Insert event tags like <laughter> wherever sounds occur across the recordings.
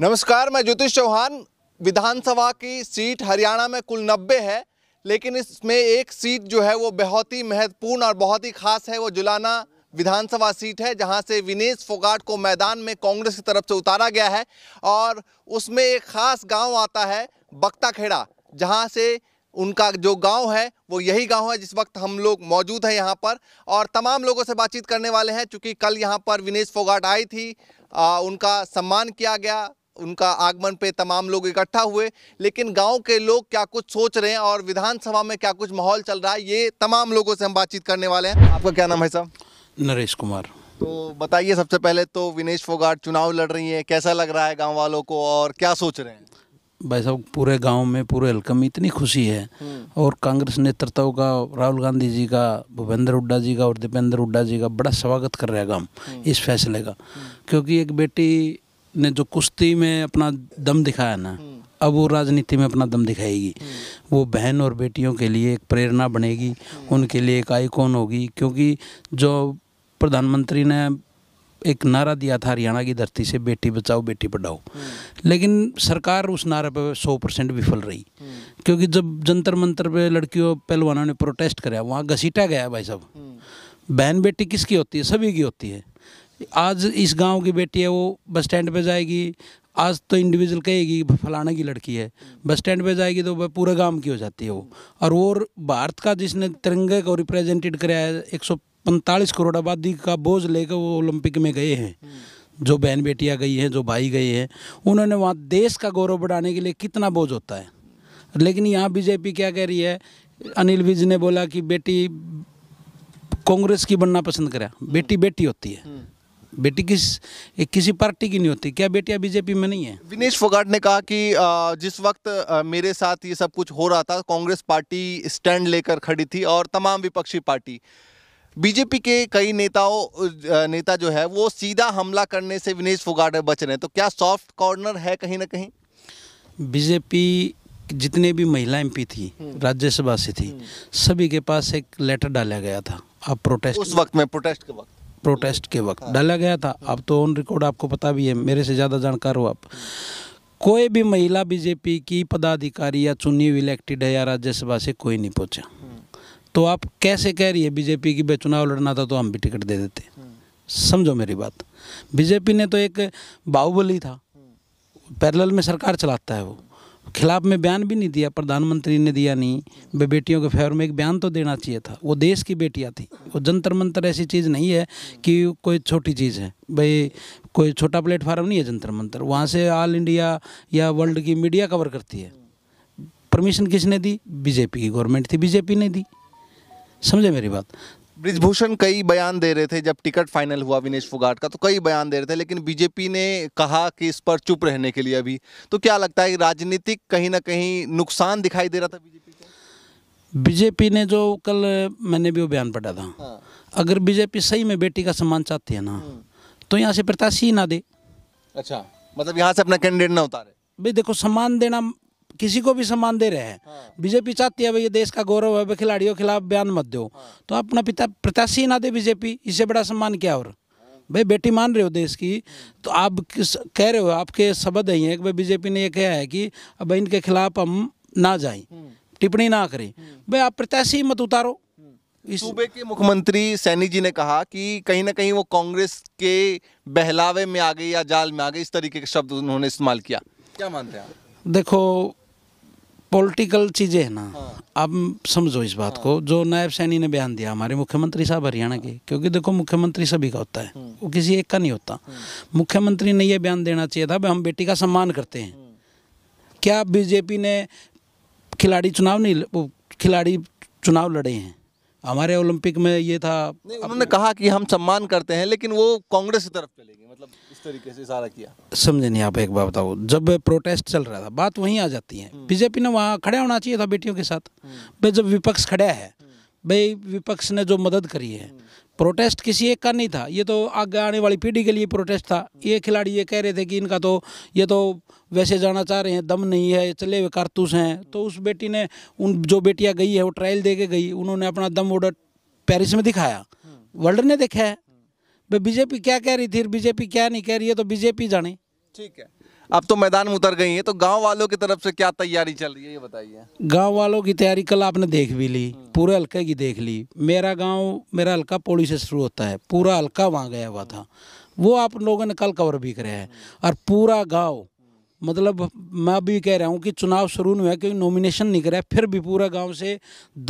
नमस्कार मैं ज्योतिष चौहान विधानसभा की सीट हरियाणा में कुल नब्बे है लेकिन इसमें एक सीट जो है वो बहुत ही महत्वपूर्ण और बहुत ही खास है वो जुलाना विधानसभा सीट है जहां से विनेश फोगाट को मैदान में कांग्रेस की तरफ से उतारा गया है और उसमें एक खास गांव आता है बक्ताखेड़ा जहां से उनका जो गांव है वो यही गांव है जिस वक्त हम लोग मौजूद हैं यहाँ पर और तमाम लोगों से बातचीत करने वाले हैं चूँकि कल यहाँ पर विनेश फोगाट आई थी आ, उनका सम्मान किया गया उनका आगमन पे तमाम लोग इकट्ठा हुए लेकिन गांव के लोग क्या कुछ सोच रहे हैं और विधानसभा में क्या कुछ माहौल चल रहा है ये तमाम लोगों से हम बातचीत करने वाले हैं आपका क्या नाम है साहब नरेश कुमार तो बताइए सबसे पहले तो विनेश फोगाट चुनाव लड़ रही है कैसा लग रहा है गाँव वालों को और क्या सोच रहे हैं भाई साहब पूरे गांव में पूरे हल्के में इतनी खुशी है हम्म। और कांग्रेस नेतृत्व का राहुल गांधी जी का भूपेंद्र हुड्डा जी का और दीपेंद्र हुड्डा जी का बड़ा स्वागत कर रहा है गांव हम्म। इस फैसले का हम्म। क्योंकि एक बेटी ने जो कुश्ती में अपना दम दिखाया ना हम्म। अब वो राजनीति में अपना दम दिखाएगी हम्म। वो बहन और बेटियों के लिए एक प्रेरणा बनेगी हम्म। उनके लिए एक आईकॉन होगी क्योंकि जो प्रधानमंत्री ने एक नारा दिया था हरियाणा की धरती से बेटी बचाओ बेटी पढ़ाओ लेकिन सरकार उस नारे पर सौ परसेंट विफल रही क्योंकि जब जंतर मंतर पे लड़कियों पहलवानों ने प्रोटेस्ट कराया वहाँ घसीटा गया भाई साहब बहन बेटी किसकी होती है सभी की होती है आज इस गांव की बेटी है वो बस स्टैंड पे जाएगी आज तो इंडिविजुअल कहेगी फलाना की लड़की है बस स्टैंड पे जाएगी तो वह पूरे गांव की हो जाती है वो और और भारत का जिसने तिरंगे को रिप्रेजेंटेड कराया है एक सौ पैंतालीस करोड़ आबादी का बोझ लेकर वो ओलंपिक में गए हैं जो बहन बेटियाँ गई हैं जो भाई गए हैं उन्होंने वहाँ देश का गौरव बढ़ाने के लिए कितना बोझ होता है लेकिन यहाँ बीजेपी क्या कह रही है अनिल विज ने बोला कि बेटी कांग्रेस की बनना पसंद करा बेटी बेटी होती है बेटी किस किसी पार्टी की नहीं होती क्या बेटियां बीजेपी में नहीं है विनेश फोगाट ने कहा कि जिस वक्त मेरे साथ ये सब कुछ हो रहा था कांग्रेस पार्टी स्टैंड लेकर खड़ी थी और तमाम विपक्षी पार्टी बीजेपी के कई नेताओं नेता जो है वो सीधा हमला करने से विनेश फोगाट बच रहे हैं तो क्या सॉफ्ट कॉर्नर है कहीं ना कहीं बीजेपी जितने भी महिला एमपी थी हम्म। राज्यसभा से थी हम्म। सभी के पास एक लेटर डाला गया था आप प्रोटेस्ट उस वक्त में प्रोटेस्ट के वक्त प्रोटेस्ट के वक्त डाला गया था अब तो ऑन रिकॉर्ड आपको पता भी है मेरे से ज़्यादा जानकार हो आप कोई भी महिला बीजेपी की पदाधिकारी या चुनी हुई इलेक्टेड है या राज्यसभा से कोई नहीं पहुँचा तो आप कैसे कह रही है बीजेपी की बेचुनाव लड़ना था तो हम भी टिकट दे देते समझो मेरी बात बीजेपी ने तो एक बाहुबली था पैरल में सरकार चलाता है वो खिलाफ में बयान भी नहीं दिया प्रधानमंत्री ने दिया नहीं बेटियों के फेवर में एक बयान तो देना चाहिए था वो देश की बेटियाँ थी वो जंतर मंतर ऐसी चीज़ नहीं है कि कोई छोटी चीज़ है भाई कोई छोटा प्लेटफार्म नहीं है जंतर मंतर वहाँ से ऑल इंडिया या वर्ल्ड की मीडिया कवर करती है परमिशन किसने दी बीजेपी की गवर्नमेंट थी बीजेपी ने दी समझे मेरी बात ब्रिजभूषण कई बयान दे रहे थे जब टिकट फाइनल हुआ विनेश फोगाट का तो कई बयान दे रहे थे लेकिन बीजेपी ने कहा कि इस पर चुप रहने के लिए अभी तो क्या लगता है राजनीतिक कहीं ना कहीं नुकसान दिखाई दे रहा था बीजेपी को बीजेपी ने जो कल मैंने भी वो बयान पढ़ा था हाँ। अगर बीजेपी सही में बेटी का सम्मान चाहती है ना हम्म। तो यहाँ से प्रत्याशी ना दे अच्छा मतलब यहाँ से अपना कैंडिडेट ना उतारे भाई देखो सम्मान देना किसी को भी सम्मान दे रहे हैं हाँ। बीजेपी चाहती है भाई देश का गौरव है खिलाड़ियों के खिलाफ बयान मत दो हाँ। तो अपना पिता प्रत्याशी ना दे बीजेपी इससे बड़ा सम्मान क्या और भाई बेटी मान रहे हो देश की तो आप कह रहे हो आपके शब्द ही हैं कि भाई बीजेपी ने ये कहा है कि अब इनके खिलाफ हम ना जाएं हम्म। टिप्पणी ना करें हम्म। भाई आप प्रत्याशी मत उतारो हम्म। इस सूबे के मुख्यमंत्री सैनी जी ने कहा कि कहीं ना कहीं वो कांग्रेस के बहलावे में आ गई या जाल में आ गई इस तरीके के शब्द उन्होंने इस्तेमाल किया क्या मानते हैं देखो पॉलिटिकल चीज़ें हैं ना आप हाँ। समझो इस बात को हाँ। जो नायब सैनी ने बयान दिया हमारे मुख्यमंत्री साहब हरियाणा के हाँ। क्योंकि देखो मुख्यमंत्री सभी का होता है हम्म। वो किसी एक का नहीं होता हम्म। मुख्यमंत्री ने ये बयान देना चाहिए था हम बेटी का सम्मान करते हैं क्या बीजेपी ने खिलाड़ी चुनाव नहीं खिलाड़ी चुनाव लड़े हैं हमारे ओलंपिक में ये था उन्होंने कहा कि हम सम्मान करते हैं लेकिन वो कांग्रेस की तरफ चलेगी मतलब किस तरीके से इशारा किया समझे नहीं आप एक बात बताओ जब प्रोटेस्ट चल रहा था बात वहीं आ जाती है बीजेपी हम्म। ने वहाँ खड़ा होना चाहिए था बेटियों के साथ हम्म। भाई जब विपक्ष खड़ा है हम्म। भाई विपक्ष ने जो मदद करी है प्रोटेस्ट किसी एक का नहीं था ये तो आगे आने वाली पीढ़ी के लिए प्रोटेस्ट था ये खिलाड़ी ये कह रहे थे कि इनका तो ये तो वैसे जाना चाह रहे हैं दम नहीं है चले हुए कारतूस हैं तो उस बेटी ने उन जो बेटियाँ गई है वो ट्रायल दे के गई उन्होंने अपना दम ऑर्डर पेरिस में दिखाया वर्ल्ड ने देखा है भाई बीजेपी क्या कह रही थी बीजेपी क्या नहीं कह रही है तो बीजेपी जाने ठीक है अब तो मैदान में उतर गई है तो गांव वालों की तरफ से क्या तैयारी चल रही है ये बताइए गांव वालों की तैयारी कल आपने देख भी ली हम्म। पूरे हल्के की देख ली मेरा गांव मेरा हल्का पौड़ी से शुरू होता है पूरा हल्का वहाँ गया हुआ था वो आप लोगों ने कल कवर भी कराया है हम्म। और पूरा गाँव मतलब मैं अभी कह रहा हूँ कि चुनाव शुरू नहीं हुआ क्योंकि नॉमिनेशन नहीं करा फिर भी पूरा गांव से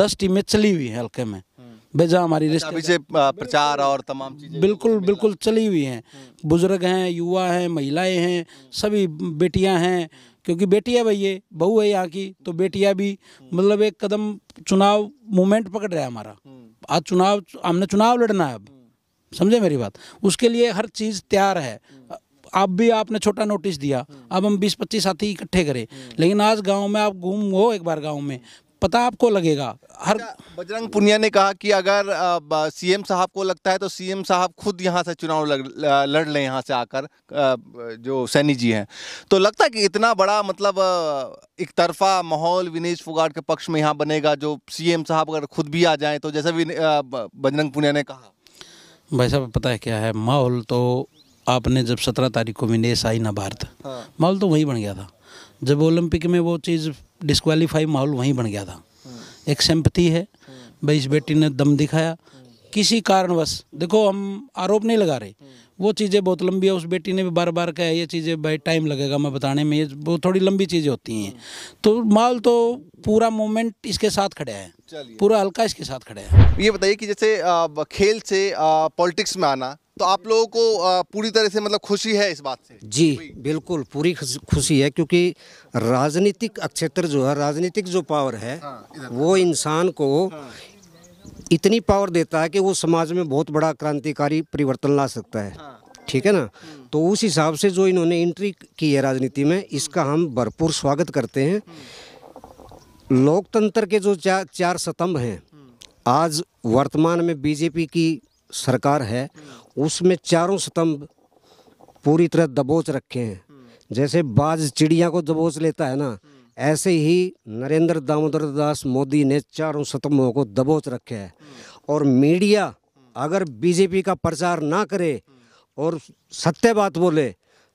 दस टीमें चली हुई हैं हल्के में हम्म। बेजा हमारी अच्छा, रिश्ते प्रचार और तमाम चीजें बिल्कुल बिल्कुल चली हुई हैं हम्म। बुजुर्ग हैं युवा हैं महिलाएं हैं हम्म। सभी बेटियां हैं क्योंकि बेटिया भाई ये बहू है यहाँ की तो बेटिया भी मतलब एक कदम चुनाव मूवमेंट पकड़ रहा है हमारा आज चुनाव हमने चुनाव लड़ना है अब समझे मेरी बात उसके लिए हर चीज़ तैयार है अब भी आपने छोटा नोटिस दिया अब हम बीस पच्चीस साथी इकट्ठे करें लेकिन आज गाँव में आप घूम हो एक बार गाँव में पता आपको लगेगा हर अच्छा, बजरंग पुनिया ने कहा कि अगर सीएम साहब को लगता है तो सीएम साहब खुद यहाँ से चुनाव लग, लड़ लें यहाँ से आकर जो सैनी जी हैं तो लगता है कि इतना बड़ा मतलब एक तरफा माहौल विनेश फुगाड़ के पक्ष में यहाँ बनेगा जो सीएम साहब अगर खुद भी आ जाएं तो जैसे भी बजरंग पुनिया ने कहा भाई साहब पता है क्या है माहौल तो आपने जब सत्रह तारीख को विनेश आई ना भारत हाँ। माहौल तो वहीं बन गया था जब ओलंपिक में वो चीज़ डिस्कवालीफाई माहौल वहीं बन गया था हाँ। एक सेम्पति है हाँ। भाई इस बेटी ने दम दिखाया हाँ। किसी कारणवश देखो हम आरोप नहीं लगा रहे वो चीज़ें बहुत लंबी है उस बेटी ने भी बार बार कहा ये चीज़ें भाई टाइम लगेगा मैं बताने में ये वो थोड़ी लंबी चीज़ें होती हैं तो माल तो पूरा मोमेंट इसके साथ खड़ा है पूरा हल्का इसके साथ खड़ा है ये बताइए कि जैसे खेल से पॉलिटिक्स में आना तो आप लोगों को पूरी तरह से मतलब खुशी है इस बात से जी बिल्कुल पूरी खुशी है क्योंकि राजनीतिक क्षेत्र जो है राजनीतिक जो पावर है हाँ, वो इंसान को हाँ। इतनी पावर देता है कि वो समाज में बहुत बड़ा क्रांतिकारी परिवर्तन ला सकता है हाँ। ठीक है ना हम्म। तो उस हिसाब से जो इन्होंने एंट्री की है राजनीति में इसका हम भरपूर स्वागत करते हैं हम्म। लोकतंत्र के जो चार चार स्तंभ हैं हम्म। आज वर्तमान में बीजेपी की सरकार है उसमें चारों स्तंभ पूरी तरह दबोच रखे हैं जैसे बाज चिड़िया को दबोच लेता है ना ऐसे ही नरेंद्र दामोदर दास मोदी ने चारों स्तंभों को दबोच रखे है और मीडिया अगर बीजेपी का प्रचार ना करे और सत्य बात बोले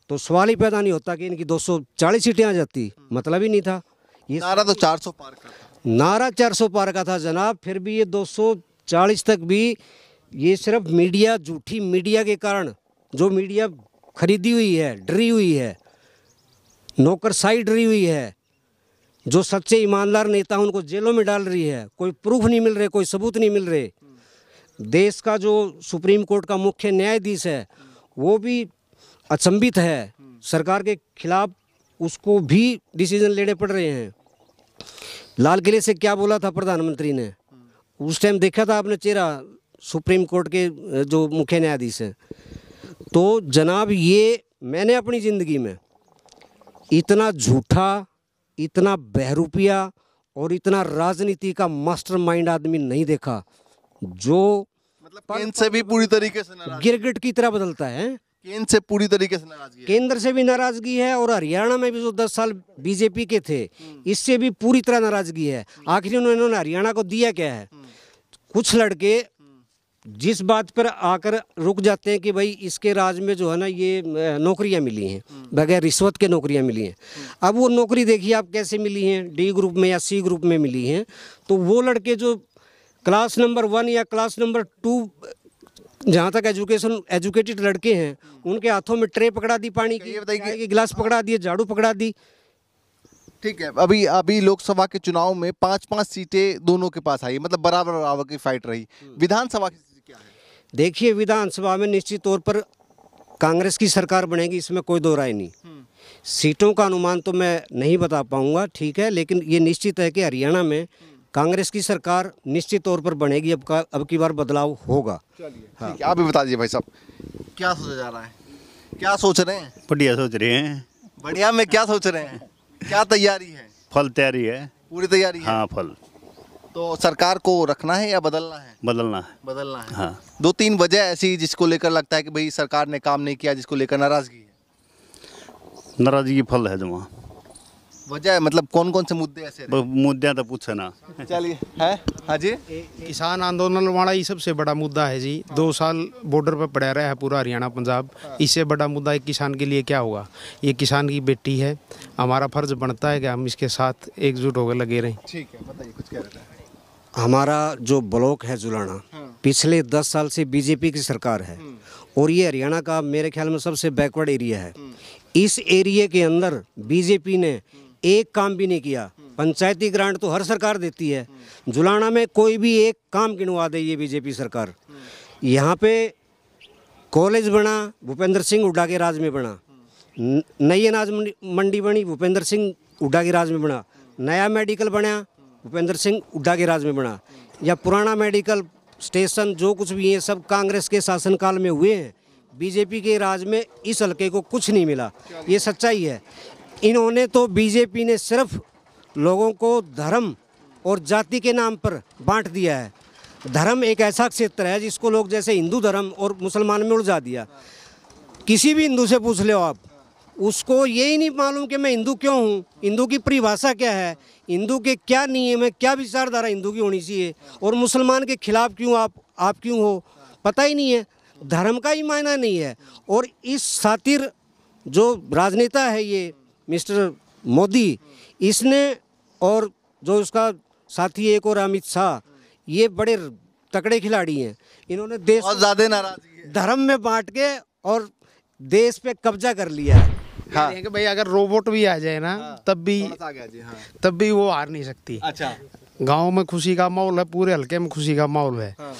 तो सवाल ही पैदा नहीं होता कि इनकी 240 सीटें आ जाती मतलब ही नहीं था ये नारा तो 400 पार का नारा 400 पार का था जनाब फिर भी ये 240 तक भी ये सिर्फ मीडिया झूठी मीडिया के कारण जो मीडिया खरीदी हुई है डरी हुई है नौकरशाही डरी हुई है जो सच्चे ईमानदार नेता उनको जेलों में डाल रही है कोई प्रूफ नहीं मिल रहे कोई सबूत नहीं मिल रहे देश का जो सुप्रीम कोर्ट का मुख्य न्यायाधीश है वो भी अचंभित है सरकार के खिलाफ उसको भी डिसीजन लेने पड़ रहे हैं लाल किले से क्या बोला था प्रधानमंत्री ने उस टाइम देखा था आपने चेहरा सुप्रीम कोर्ट के जो मुख्य न्यायाधीश हैं तो जनाब ये मैंने अपनी ज़िंदगी में इतना झूठा इतना बहरूपिया और इतना राजनीति का मास्टरमाइंड आदमी नहीं देखा जो मतलब केंद्र से भी पूरी तरीके से गिरगिट की तरह बदलता है केंद्र से पूरी तरीके से नाराजगी केंद्र से भी नाराजगी है और हरियाणा में भी जो दस साल बीजेपी के थे हम्म। इससे भी पूरी तरह नाराजगी है आखिर उन्होंने हरियाणा को दिया क्या है हम्म। कुछ लड़के जिस बात पर आकर रुक जाते हैं कि भाई इसके राज में जो है ना ये नौकरियां मिली हैं हम्म। बगैर रिश्वत के नौकरियां मिली हैं हम्म। अब वो नौकरी देखिए आप कैसे मिली हैं डी ग्रुप में या सी ग्रुप में मिली हैं तो वो लड़के जो क्लास नंबर वन या क्लास नंबर टू जहाँ तक एजुकेशन एजुकेटेड लड़के हैं हम्म। उनके हाथों में ट्रे पकड़ा दी पानी तो की बताइए कि गिलास पकड़ा हाँ। दिए झाड़ू पकड़ा दी ठीक है अभी अभी लोकसभा के चुनाव में पांच पांच सीटें दोनों के पास आई मतलब बराबर बराबर की फाइट रही विधानसभा की देखिए विधानसभा में निश्चित तौर पर कांग्रेस की सरकार बनेगी इसमें कोई दो राय नहीं हम्म। सीटों का अनुमान तो मैं नहीं बता पाऊंगा ठीक है लेकिन ये निश्चित है कि हरियाणा में हम्म। कांग्रेस की सरकार निश्चित तौर पर बनेगी अब का अब की बार बदलाव होगा हाँ। आप भी बता दीजिए भाई साहब क्या सोचा जा रहा है क्या सोच रहे हैं बढ़िया सोच रहे हैं बढ़िया में क्या सोच रहे हैं क्या तैयारी है फल तैयारी है पूरी तैयारी हाँ फल तो सरकार को रखना है या बदलना है बदलना है बदलना है हाँ दो तीन वजह ऐसी जिसको लेकर लगता है कि भाई सरकार ने काम नहीं किया जिसको लेकर नाराज़गी है नाराज़गी फल है जमा वजह मतलब कौन कौन से मुद्दे ऐसे मुद्दे तो पूछे ना चलिए है हाँ जी किसान आंदोलन वाला ही सबसे बड़ा मुद्दा है जी हाँ। दो साल बॉर्डर पर पड़ा रहा है पूरा हरियाणा पंजाब हाँ। इससे बड़ा मुद्दा एक किसान के लिए क्या होगा ये किसान की बेटी है हमारा फर्ज बनता है कि हम इसके साथ एकजुट होकर लगे रहें ठीक है बताइए कुछ कह रहे हैं हमारा जो ब्लॉक है जुलाना हाँ। पिछले दस साल से बीजेपी की सरकार है हम्म। और ये हरियाणा का मेरे ख्याल में सबसे बैकवर्ड एरिया है हम्म। इस एरिए के अंदर बीजेपी ने हम्म। एक काम भी नहीं किया पंचायती ग्रांट तो हर सरकार देती है जुलाना में कोई भी एक काम गिनवा दे ये बीजेपी सरकार यहाँ पे कॉलेज बना भूपेंद्र सिंह उड्डा के राज में बना नई अनाज मंडी बनी भूपेंद्र सिंह उड्डा के राज में बना नया मेडिकल बना भूपेंद्र सिंह उड्डा के राज में बना या पुराना मेडिकल स्टेशन जो कुछ भी है सब कांग्रेस के शासनकाल में हुए हैं बीजेपी के राज में इस हल्के को कुछ नहीं मिला ये सच्चाई है इन्होंने तो बीजेपी ने सिर्फ लोगों को धर्म और जाति के नाम पर बांट दिया है धर्म एक ऐसा क्षेत्र है जिसको लोग जैसे हिंदू धर्म और मुसलमान में उलझा दिया किसी भी हिंदू से पूछ लो आप उसको ये ही नहीं मालूम कि मैं हिंदू क्यों हूँ हिंदू की परिभाषा क्या है हिंदू के क्या नियम है क्या विचारधारा हिंदू की होनी चाहिए और मुसलमान के खिलाफ क्यों आप आप क्यों हो पता ही नहीं है धर्म का ही मायना नहीं है और इस शातिर जो राजनेता है ये मिस्टर मोदी इसने और जो उसका साथी एक और अमित शाह ये बड़े तकड़े खिलाड़ी हैं इन्होंने देश ज़्यादा नाराज धर्म में बांट के और देश पे कब्जा कर लिया है हाँ। कि भाई अगर रोबोट भी आ जाए ना हाँ। तब भी हाँ। तब भी वो हार नहीं सकती अच्छा गांव में खुशी का माहौल है पूरे हल्के में खुशी का माहौल है हाँ।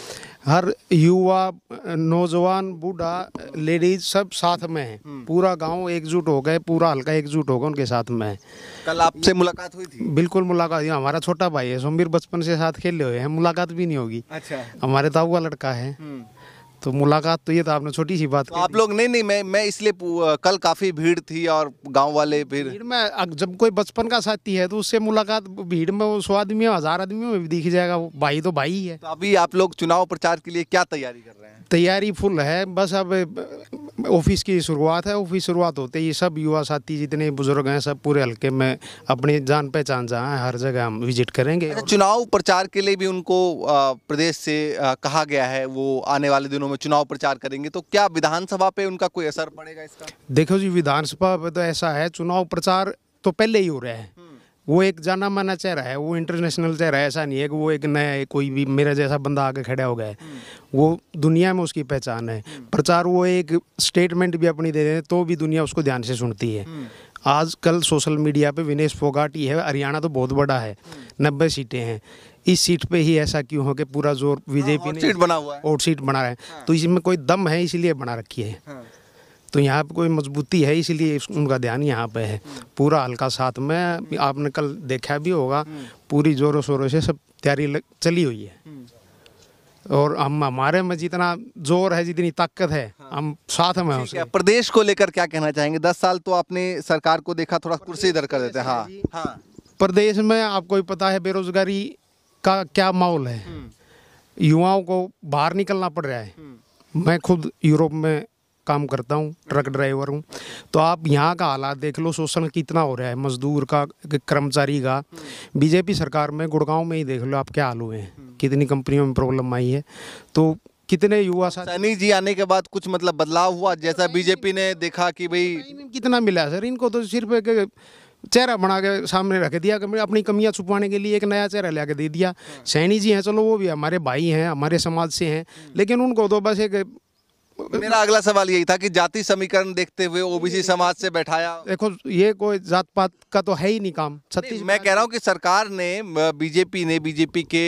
हर युवा नौजवान बूढ़ा लेडीज सब साथ में है हम्म। पूरा गांव एकजुट हो गए पूरा हल्का एकजुट हो गया उनके साथ में है कल आपसे मुलाकात हुई थी बिल्कुल मुलाकात हुई हमारा छोटा भाई है सोमवीर बचपन से साथ खेले हुए हैं मुलाकात भी नहीं होगी अच्छा हमारे ताऊ का लड़का है हम्म। तो मुलाकात तो ये तो आपने छोटी सी बात तो आप लोग नहीं नहीं मैं मैं इसलिए कल काफ़ी भीड़ थी और गांव वाले फिर भीड़ जब कोई बचपन का साथी है तो उससे मुलाकात भीड़ में सौ आदमी हज़ार आदमी में दिख जाएगा वो भाई तो भाई ही है तो अभी आप लोग चुनाव प्रचार के लिए क्या तैयारी कर रहे हैं तैयारी फुल है बस अब ऑफिस की शुरुआत है ऑफिस शुरुआत होते ही सब युवा साथी जितने बुजुर्ग हैं सब पूरे हल्के में अपनी जान पहचान जहाँ हर जगह हम विजिट करेंगे अच्छा, चुनाव प्रचार के लिए भी उनको प्रदेश से कहा गया है वो आने वाले दिनों में में चुनाव प्रचार करेंगे तो क्या विधानसभा पे उनका कोई असर पड़ेगा इसका देखो जी विधानसभा पे तो ऐसा है चुनाव प्रचार तो पहले ही हो रहा है हम्म। वो एक जाना माना चेहरा है वो इंटरनेशनल चेहरा है ऐसा नहीं है कि वो एक नया कोई भी मेरा जैसा बंदा आके खड़ा हो गया है हम्म। वो दुनिया में उसकी पहचान है हम्म। प्रचार वो एक स्टेटमेंट भी अपनी दे देते हैं तो भी दुनिया उसको ध्यान से सुनती है आजकल सोशल मीडिया पे विनेश फोगाट है हरियाणा तो बहुत बड़ा है नब्बे सीटें हैं इस सीट पे ही ऐसा क्यों हो कि पूरा जोर बीजेपी हाँ, ने सीट बना हुआ है और सीट बना रहे हैं हाँ। तो इसमें कोई दम है इसीलिए बना रखी है हाँ। तो यहाँ पे कोई मजबूती है इसीलिए उनका ध्यान यहाँ पे है पूरा हल्का साथ में आपने कल देखा भी होगा पूरी जोरों शोरों से सब तैयारी चली हुई है और हम हमारे में जितना जोर है जितनी ताकत है हम साथ में हैं प्रदेश को लेकर क्या कहना चाहेंगे दस साल तो आपने सरकार को देखा थोड़ा कुर्सी इधर कर देते हैं हाँ हाँ प्रदेश में आपको ही पता है बेरोजगारी का क्या माहौल है हम्म। युवाओं को बाहर निकलना पड़ रहा है हम्म। मैं खुद यूरोप में काम करता हूँ ट्रक ड्राइवर हूँ तो आप यहाँ का हालात देख लो शोषण कितना हो रहा है मजदूर का कर्मचारी का हम्म। बीजेपी सरकार में गुड़गांव में ही देख लो आप क्या हाल हुए हैं कितनी कंपनियों में प्रॉब्लम आई है तो कितने युवा सैनी जी आने के बाद कुछ मतलब बदलाव हुआ जैसा तो बीजेपी ने देखा कि तो भाई कितना मिला सर इनको तो सिर्फ एक चेहरा बना के सामने रख दिया अपनी कमियां छुपाने के लिए एक नया चेहरा लेके दे दिया सैनी जी हैं चलो वो भी हमारे भाई हैं हमारे समाज से हैं लेकिन उनको तो बस एक मेरा अगला सवाल यही था कि जाति समीकरण देखते हुए ओबीसी समाज से बैठाया देखो ये कोई जात पात का तो है ही नहीं काम छत्तीस मैं कह रहा हूँ कि सरकार ने बीजेपी ने बीजेपी के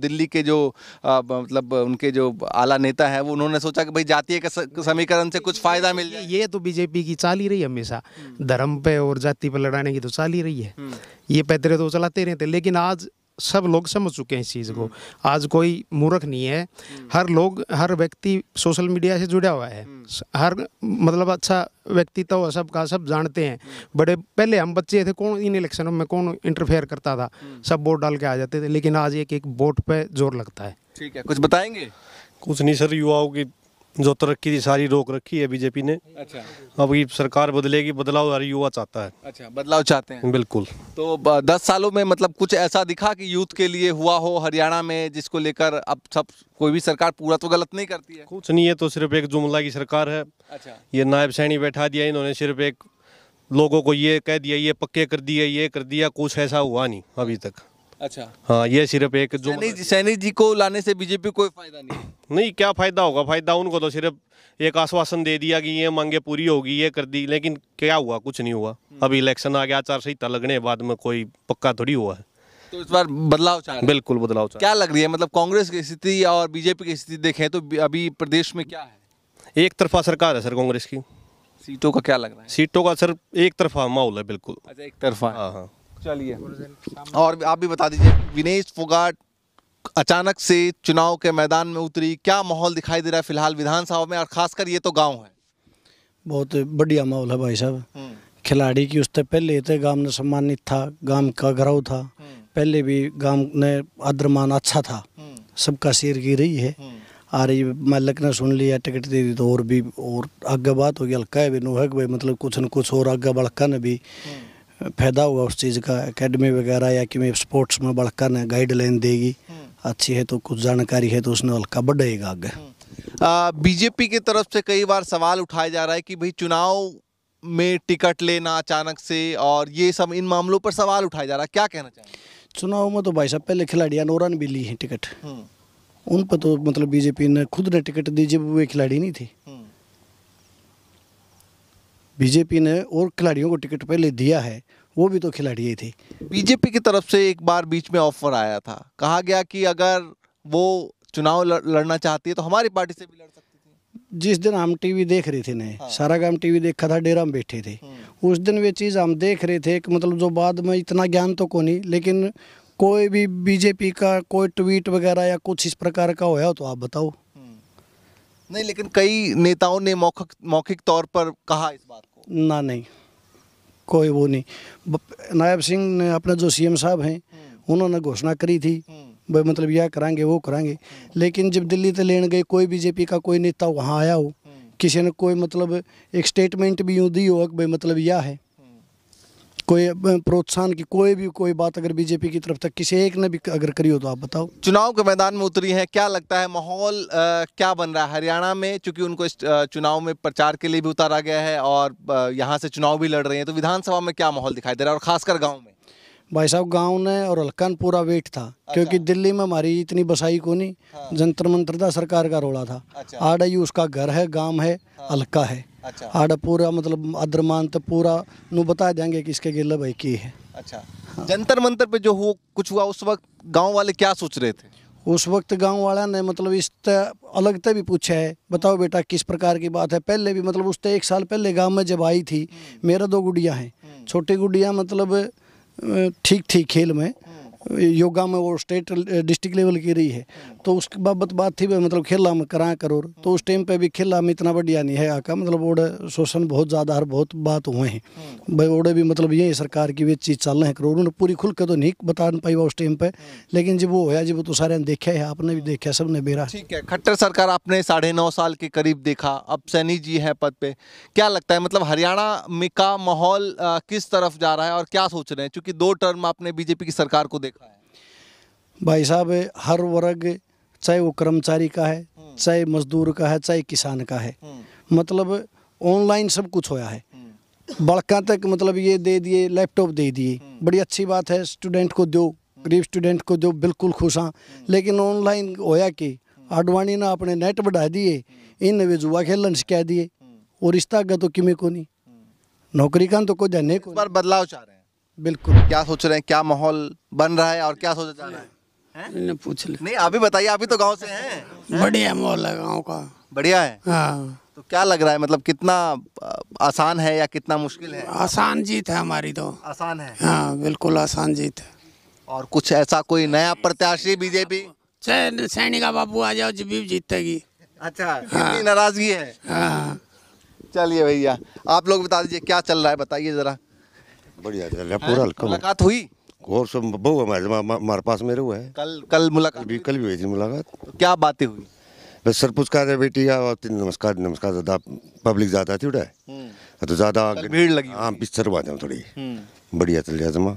दिल्ली के जो मतलब उनके जो आला नेता है वो उन्होंने सोचा कि भाई जातीय समीकरण से कुछ फायदा मिल जाए ये तो बीजेपी की चाल ही रही हमेशा हम्म। धर्म पे और जाति पे लड़ाने की तो चाल ही रही है हम्म। ये पैतरे तो चलाते रहते लेकिन आज सब लोग समझ चुके हैं इस चीज़ को हम्म। आज कोई मूर्ख नहीं है हम्म। हर लोग हर व्यक्ति सोशल मीडिया से जुड़ा हुआ है हम्म। हर मतलब अच्छा व्यक्तित्व तो सब का सब जानते हैं बड़े पहले हम बच्चे थे कौन इन इलेक्शनों में कौन इंटरफेयर करता था सब वोट डाल के आ जाते थे लेकिन आज एक एक वोट पे जोर लगता है ठीक है कुछ बताएंगे कुछ नहीं सर युवाओं की जो तरक्की थी सारी रोक रखी है बीजेपी ने अच्छा अब ये सरकार बदलेगी बदलाव हर युवा चाहता है अच्छा बदलाव चाहते हैं बिल्कुल तो दस सालों में मतलब कुछ ऐसा दिखा कि यूथ के लिए हुआ हो हरियाणा में जिसको लेकर अब सब कोई भी सरकार पूरा तो गलत नहीं करती है कुछ नहीं है तो सिर्फ एक जुमला की सरकार है अच्छा ये नायब सैनी बैठा दिया इन्होंने सिर्फ एक लोगों को ये कह दिया ये पक्के कर दिया ये कर दिया कुछ ऐसा हुआ नहीं अभी तक अच्छा हाँ ये सिर्फ एक जो सैनी मतलब जी, सैनी जी को लाने से बीजेपी कोई फायदा नहीं <laughs> नहीं क्या फायदा होगा फायदा उनको तो सिर्फ एक आश्वासन दे दिया कि ये मांगे पूरी होगी ये कर दी लेकिन क्या हुआ कुछ नहीं हुआ हम्म। अभी इलेक्शन आ गया आचार संहिता लगने बाद में कोई पक्का थोड़ी हुआ है तो इस बार बदलाव चाहिए बिल्कुल बदलाव चाहिए क्या लग रही है मतलब कांग्रेस की स्थिति और बीजेपी की स्थिति देखें तो अभी प्रदेश में क्या है एक तरफा सरकार है सर कांग्रेस की सीटों का क्या लग रहा है सीटों का सर एक तरफा माहौल है बिल्कुल अच्छा एक तरफा हाँ हाँ चलिए और आप भी बता दीजिए विनेश फोगाट अचानक से चुनाव के मैदान में उतरी क्या माहौल दिखाई दे रहा है फिलहाल विधानसभा में और खासकर ये तो गांव है बहुत बढ़िया माहौल है भाई साहब हम्म। खिलाड़ी की उससे पहले थे गांव ने सम्मानित था गांव का गौरव था हम्म। पहले भी गांव ने आदरमान अच्छा था हम्म। सबका शेर की रही है आ रही मालिक ने सुन लिया टिकट दे दी तो और भी और आगे बात हो गया हल्का है भी नोहक भाई मतलब कुछ न कुछ और आगे बढ़का ने भी फायदा हुआ उस चीज़ का एकेडमी वगैरह या कि स्पोर्ट्स में बड़का ने गाइडलाइन देगी हम्म। अच्छी है तो कुछ जानकारी है तो उसने हल्का बढ़ेगा आगे बीजेपी हम्म। की तरफ से कई बार सवाल उठाया जा रहा है कि भाई चुनाव में टिकट लेना अचानक से और ये सब इन मामलों पर सवाल उठाया जा रहा है क्या कहना चाहिए चुनाव में तो भाई साहब पहले खिलाड़ियाँ ने भी ली हैं टिकट हम्म। उन पर तो मतलब बीजेपी ने खुद ने टिकट दी जब वे खिलाड़ी नहीं थी बीजेपी ने और खिलाड़ियों को टिकट पहले दिया है वो भी तो खिलाड़ी ही थे बीजेपी की तरफ से एक बार बीच में ऑफर आया था कहा गया कि अगर वो चुनाव लड़ना चाहती है तो हमारी पार्टी से भी लड़ सकती थी जिस दिन हम टीवी देख रहे थे ना हाँ। सारा काम टीवी देखा था डेरा में बैठे थे हम्म। उस दिन वे चीज़ हम देख रहे थे कि मतलब जो बाद में इतना ज्ञान तो को नहीं लेकिन कोई भी बीजेपी का कोई ट्वीट वगैरह या कुछ इस प्रकार का होया तो आप बताओ नहीं लेकिन कई नेताओं ने मौखिक मौखिक तौर पर कहा इस बात को ना नहीं कोई वो नहीं नायब सिंह ने अपने जो सीएम साहब हैं हम्म। उन्होंने घोषणा करी थी हम्म। भाई मतलब यह करेंगे वो करेंगे हम्म। लेकिन जब दिल्ली से लेने गए कोई बीजेपी का कोई नेता वहाँ आया हो किसी ने कोई मतलब एक स्टेटमेंट भी यूँ दी हो भाई मतलब यह है कोई प्रोत्साहन की कोई भी कोई बात अगर बीजेपी की तरफ तक किसी एक ने भी अगर करी हो तो आप बताओ चुनाव के मैदान में उतरी है क्या लगता है माहौल क्या बन रहा है हरियाणा में चूंकि उनको इस चुनाव में प्रचार के लिए भी उतारा गया है और यहाँ से चुनाव भी लड़ रहे हैं तो विधानसभा में क्या माहौल दिखाई दे रहा है और खासकर गाँव में भाई साहब गांव ने और ने पूरा वेट था अच्छा। क्योंकि दिल्ली में हमारी इतनी बसाई को नहीं हाँ। जंतर मंत्र था सरकार का रोड़ा था अच्छा। आड़ा ही उसका घर है गांव है हाँ। हल्का हाँ। है अच्छा। आड़ा पूरा मतलब अद्रमान तो पूरा नु बता देंगे कि इसके गिल्ला भाई की है अच्छा हाँ। जंतर मंत्र पे जो हो कुछ हुआ उस वक्त गाँव वाले क्या सोच रहे थे उस वक्त गांव वाला ने मतलब इस अलग तय भी पूछा है बताओ बेटा किस प्रकार की बात है पहले भी मतलब उस एक साल पहले गांव में जब आई थी हम्म। मेरा दो गुड़िया हैं हम्म। छोटी गुड़िया मतलब ठीक थी खेल में योगा में वो स्टेट डिस्ट्रिक्ट लेवल की रही है तो उसके बाबत बात थी मतलब खेला में करा करो तो उस टाइम पे भी खेला में इतना बढ़िया नहीं है आका मतलब ओडे शोषण बहुत ज़्यादा हर बहुत बात हुए हैं भाई ओडे भी मतलब ये सरकार की भी चीज़ चल रहे हैं करोड़ों उन्होंने पूरी खुल के तो नहीं बता पाई उस टाइम पर लेकिन जब वो होया जब तो सारे ने देखा है आपने भी देखा सब ने बेरा ठीक है खट्टर सरकार आपने साढ़े नौ साल के करीब देखा अब सैनी जी हैं पद पर क्या लगता है मतलब हरियाणा में का माहौल किस तरफ जा रहा है और क्या सोच रहे हैं चूँकि दो टर्म आपने बीजेपी की सरकार को देखा भाई साहब हर वर्ग चाहे वो कर्मचारी का है हम्म। चाहे मजदूर का है चाहे किसान का है हम्म। मतलब ऑनलाइन सब कुछ होया है हम्म। बड़का तक मतलब ये दे दिए लैपटॉप दे दिए बड़ी अच्छी बात है स्टूडेंट को दो गरीब स्टूडेंट को दो बिल्कुल खुश हाँ लेकिन ऑनलाइन होया कि आडवाणी ने अपने नेट बढ़ा दिए इन वे जुआ खेलन से कह दिए और रिश्ता आगे तो किमें को नहीं नौकरी का तो कोई जाने को बदलाव चाह रहे हैं बिल्कुल क्या सोच रहे हैं क्या माहौल बन रहा है और क्या सोचा जा रहा है इन्हें पूछ ले नहीं आप भी बताइए आप भी तो गांव से हैं बढ़िया मोहल्ला है गांव का बढ़िया है हाँ। तो क्या लग रहा है मतलब कितना आसान है या कितना मुश्किल है आसान जीत है हमारी तो आसान है हाँ बिल्कुल आसान जीत है और कुछ ऐसा कोई नया प्रत्याशी बीजेपी सैनिका बाबू आ जाओ जीप जीतेगी अच्छा हाँ। नाराजगी है हाँ। चलिए भैया आप लोग बता दीजिए क्या चल रहा है बताइए जरा बढ़िया चल रहा है पूरा मुलाकात हुई और सब बहु हमारे हमारे पास मेरे हुआ है कल कल मुलाकात भी कल भी हुई थी मुलाकात तो क्या बातें हुई बस सर पुचकार है बेटी और नमस्कार नमस्कार ज्यादा पब्लिक ज़्यादा थी उड़ा हम्म। हाँ, तो ज़्यादा भीड़ लगी हाँ पिछर हुआ था थोड़ी हम्म। बढ़िया चल रहा जमा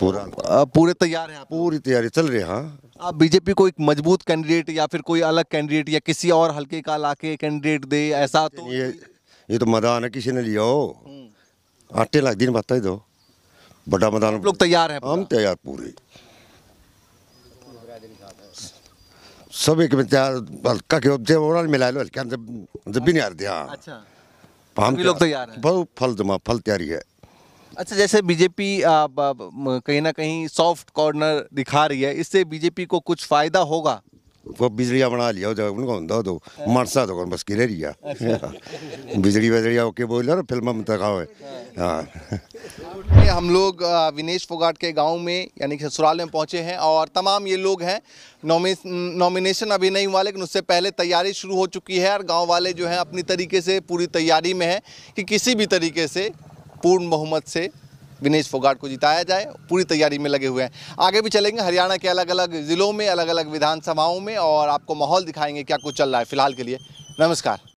पूरा पूरे तैयार है पूरी तैयारी चल रही है हाँ आप बीजेपी को एक मजबूत कैंडिडेट या फिर कोई अलग कैंडिडेट या किसी और हल्के का लाके कैंडिडेट दे ऐसा तो ये ये तो मैदान है किसी ने लिया हो हम्म। आटे लाख दिन बताई दो बड़ा मैदान लोग तैयार हैं हम तैयार पूरे सब एक में तैयार हल्का के और मिला लो हल्का जब जब भी नहीं हारते हाँ अच्छा हम लोग तैयार हैं बहुत फल जमा फल तैयारी है अच्छा जैसे बीजेपी कहीं ना कहीं सॉफ्ट कॉर्नर दिखा रही है इससे बीजेपी को कुछ फायदा होगा वो बिजलिया बना लिया जब उनको हों तो मरसा तो बस गिरे रही अच्छा। बिजली बिजली ओके बोल रहा फिल्म में तक है हाँ, हाँ। हम लोग विनेश फोगाट के गांव में यानी कि ससुराल में पहुंचे हैं और तमाम ये लोग हैं नॉमिनेशन अभी नहीं हुआ लेकिन उससे पहले तैयारी शुरू हो चुकी है और गाँव वाले जो हैं अपनी तरीके से पूरी तैयारी में है कि किसी भी तरीके से पूर्ण बहुमत से विनेश फोगाट को जिताया जाए पूरी तैयारी में लगे हुए हैं आगे भी चलेंगे हरियाणा के अलग अलग ज़िलों में अलग अलग विधानसभाओं में और आपको माहौल दिखाएंगे क्या कुछ चल रहा है फिलहाल के लिए नमस्कार